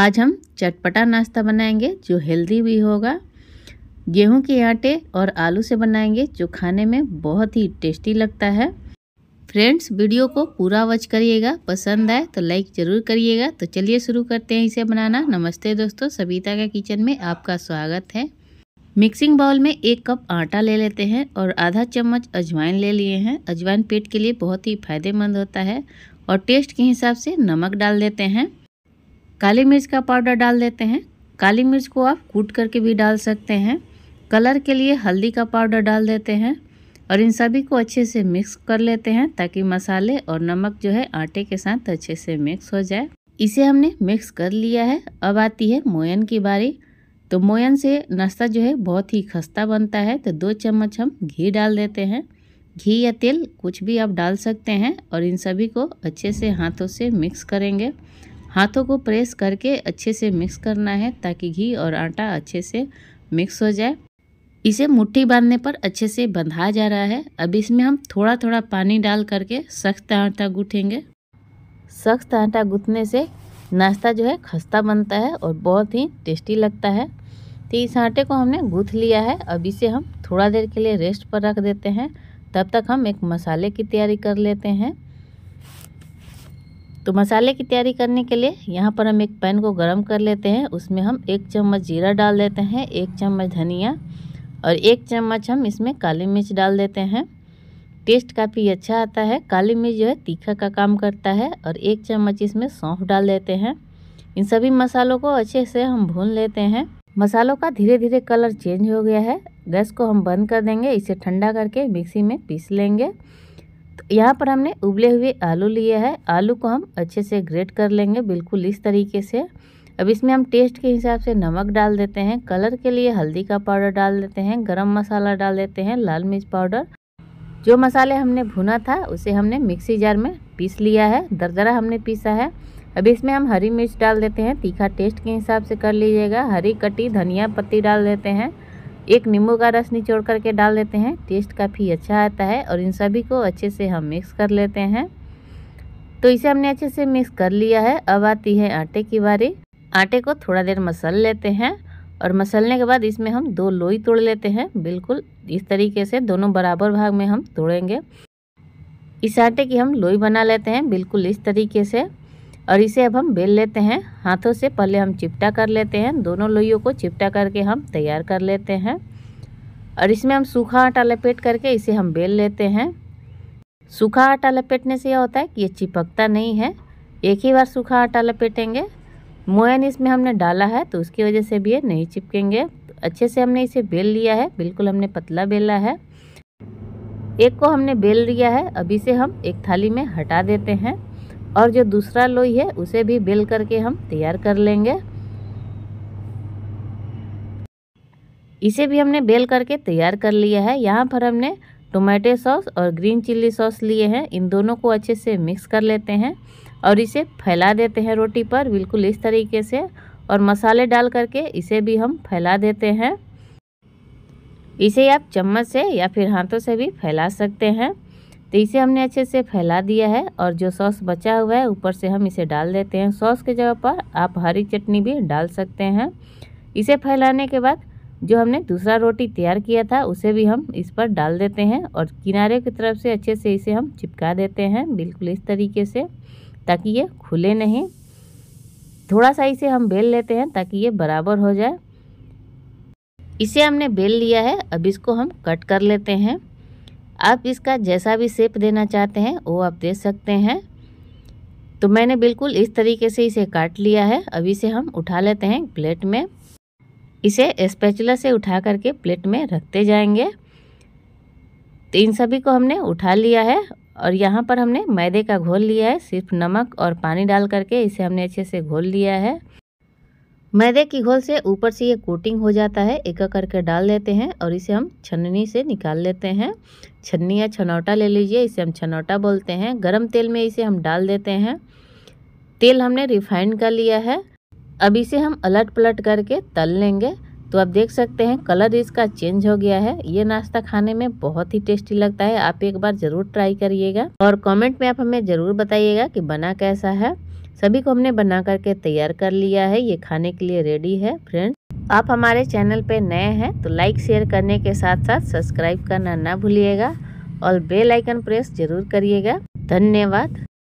आज हम चटपटा नाश्ता बनाएंगे जो हेल्दी भी होगा गेहूं के आटे और आलू से बनाएंगे जो खाने में बहुत ही टेस्टी लगता है फ्रेंड्स वीडियो को पूरा वॉच करिएगा पसंद आए तो लाइक ज़रूर करिएगा तो चलिए शुरू करते हैं इसे बनाना नमस्ते दोस्तों सविता का किचन में आपका स्वागत है मिक्सिंग बाउल में एक कप आटा ले लेते हैं और आधा चम्मच अजवाइन ले लिए हैं अजवाइन पेट के लिए बहुत ही फायदेमंद होता है और टेस्ट के हिसाब से नमक डाल देते हैं काली मिर्च का पाउडर डाल देते हैं काली मिर्च को आप कूट करके भी डाल सकते हैं कलर के लिए हल्दी का पाउडर डाल देते हैं और इन सभी को अच्छे से मिक्स कर लेते हैं ताकि मसाले और नमक जो है आटे के साथ अच्छे से मिक्स हो जाए इसे हमने मिक्स कर लिया है अब आती है मोयन की बारी तो मोयन से नाश्ता जो है बहुत ही खस्ता बनता है तो दो चम्मच हम घी डाल देते हैं घी या तेल कुछ भी आप डाल सकते हैं और इन सभी को अच्छे से हाथों से मिक्स करेंगे हाथों को प्रेस करके अच्छे से मिक्स करना है ताकि घी और आटा अच्छे से मिक्स हो जाए इसे मुट्ठी बांधने पर अच्छे से बंधा जा रहा है अब इसमें हम थोड़ा थोड़ा पानी डाल करके सख्त आटा गूँथेंगे सख्त आटा गूँथने से नाश्ता जो है खस्ता बनता है और बहुत ही टेस्टी लगता है तो इस आटे को हमने गूँथ लिया है अब इसे हम थोड़ा देर के लिए रेस्ट पर रख देते हैं तब तक हम एक मसाले की तैयारी कर लेते हैं तो मसाले की तैयारी करने के लिए यहाँ पर हम एक पैन को गर्म कर लेते हैं उसमें हम एक चम्मच जीरा डाल देते हैं एक चम्मच धनिया और एक चम्मच हम इसमें काली मिर्च डाल देते हैं टेस्ट काफ़ी अच्छा आता है काली मिर्च जो है तीखा का काम करता है और एक चम्मच इसमें सौंफ डाल देते हैं इन सभी मसालों को अच्छे से हम भून लेते हैं मसालों का धीरे धीरे कलर चेंज हो गया है गैस को हम बंद कर देंगे इसे ठंडा करके मिक्सी में पीस लेंगे तो यहाँ पर हमने उबले हुए आलू लिए हैं आलू को हम अच्छे से ग्रेट कर लेंगे बिल्कुल इस तरीके से अब इसमें हम टेस्ट के हिसाब से नमक डाल देते हैं कलर के लिए हल्दी का पाउडर डाल देते हैं गरम मसाला डाल देते हैं लाल मिर्च पाउडर जो मसाले हमने भुना था उसे हमने मिक्सी जार में पीस लिया है दरदरा हमने पीसा है अब इसमें हम हरी मिर्च डाल देते हैं तीखा टेस्ट के हिसाब से कर लीजिएगा हरी कटी धनिया पत्ती डाल देते हैं एक नींबू का रस निचोड़ करके डाल देते हैं टेस्ट काफ़ी अच्छा आता है और इन सभी को अच्छे से हम मिक्स कर लेते हैं तो इसे हमने अच्छे से मिक्स कर लिया है अब आती है आटे की बारी आटे को थोड़ा देर मसल लेते हैं और मसलने के बाद इसमें हम दो लोई तोड़ लेते हैं बिल्कुल इस तरीके से दोनों बराबर भाग में हम तोड़ेंगे इस आटे की हम लोई बना लेते हैं बिल्कुल इस तरीके से और इसे अब हम बेल लेते हैं हाथों से पहले हम चिपटा कर लेते हैं दोनों लोइयों को चिपटा करके हम तैयार कर लेते हैं और इसमें हम सूखा आटा लपेट करके इसे हम बेल लेते हैं सूखा आटा लपेटने से यह होता है कि ये चिपकता नहीं है एक ही बार सूखा आटा लपेटेंगे मोयन इसमें हमने डाला है तो उसकी वजह से भी ये नहीं चिपकेंगे तो अच्छे से हमने इसे बेल लिया है बिल्कुल हमने पतला बेला है एक को हमने बेल लिया है अभी से हम एक थाली में हटा देते हैं और जो दूसरा लोई है उसे भी बेल करके हम तैयार कर लेंगे इसे भी हमने बेल करके तैयार कर लिया है यहाँ पर हमने टोमेटो सॉस और ग्रीन चिल्ली सॉस लिए हैं इन दोनों को अच्छे से मिक्स कर लेते हैं और इसे फैला देते हैं रोटी पर बिल्कुल इस तरीके से और मसाले डाल करके इसे भी हम फैला देते हैं इसे आप चम्मच से या फिर हाथों से भी फैला सकते हैं तो इसे हमने अच्छे से फैला दिया है और जो सॉस बचा हुआ है ऊपर से हम इसे डाल देते हैं सॉस के जगह पर आप हरी चटनी भी डाल सकते हैं इसे फैलाने के बाद जो हमने दूसरा रोटी तैयार किया था उसे भी हम इस पर डाल देते हैं और किनारे की तरफ से अच्छे से इसे हम चिपका देते हैं बिल्कुल इस तरीके से ताकि ये खुले नहीं थोड़ा सा इसे हम बेल लेते हैं ताकि ये बराबर हो जाए इसे हमने बेल लिया है अब इसको हम कट कर लेते हैं आप इसका जैसा भी सेप देना चाहते हैं वो आप दे सकते हैं तो मैंने बिल्कुल इस तरीके से इसे काट लिया है अभी से हम उठा लेते हैं प्लेट में इसे स्पैचुला से उठा करके प्लेट में रखते जाएंगे तो इन सभी को हमने उठा लिया है और यहाँ पर हमने मैदे का घोल लिया है सिर्फ नमक और पानी डाल करके इसे हमने अच्छे से घोल लिया है मैदे की घोल से ऊपर से ये कोटिंग हो जाता है एक करके डाल देते हैं और इसे हम छन्नी से निकाल लेते हैं छन्नी या छनौटा ले लीजिए इसे हम छनौटा बोलते हैं गरम तेल में इसे हम डाल देते हैं तेल हमने रिफाइंड का लिया है अब इसे हम अलट पलट करके तल लेंगे तो आप देख सकते हैं कलर इसका चेंज हो गया है ये नाश्ता खाने में बहुत ही टेस्टी लगता है आप एक बार ज़रूर ट्राई करिएगा और कमेंट में आप हमें ज़रूर बताइएगा कि बना कैसा है सभी को हमने बना करके तैयार कर लिया है ये खाने के लिए रेडी है फ्रेंड्स आप हमारे चैनल पे नए हैं तो लाइक शेयर करने के साथ साथ सब्सक्राइब करना ना भूलिएगा और बेल आइकन प्रेस जरूर करिएगा धन्यवाद